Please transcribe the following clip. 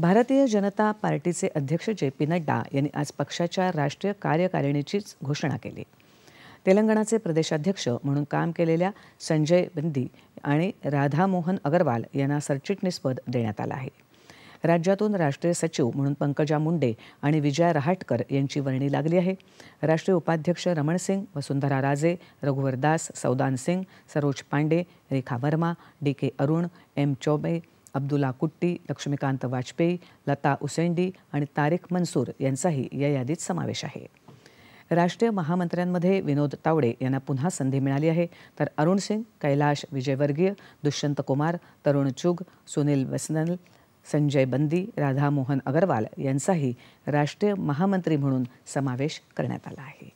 भारतीय जनता पार्टीचे अध्यक्ष जे पी नड्डा यांनी आज पक्षाच्या राष्ट्रीय कार्यकारिणीचीच घोषणा केली तेलंगणाचे प्रदेशाध्यक्ष म्हणून काम केलेल्या संजय बंदी आणि राधामोहन अगरवाल यांना सरचिटणीसपद देण्यात आलं आहे राज्यातून राष्ट्रीय सचिव म्हणून पंकजा मुंडे आणि विजय रहाटकर यांची वर्णी लागली आहे राष्ट्रीय उपाध्यक्ष रमण सिंग वसुंधरा राजे रघुवर दास सौदान सिंग सरोज पांडे रेखा वर्मा डी के अरुण एम चौबे अब्दुल्ला कुट्टी लक्ष्मीकांत वाजपेयी लता उसेंडी आणि तारिक मनसूर यांचाही या यादीत समावेश आहे राष्ट्रीय महामंत्र्यांमध्ये विनोद तावडे यांना पुन्हा संधी मिळाली आहे तर अरुण सिंग कैलाश विजयवर्गीय दुष्यंत कुमार तरुण चुग सुनील वसनल संजय बंदी राधामोहन अगरवाल यांचाही राष्ट्रीय महामंत्री म्हणून समावेश करण्यात आला आहे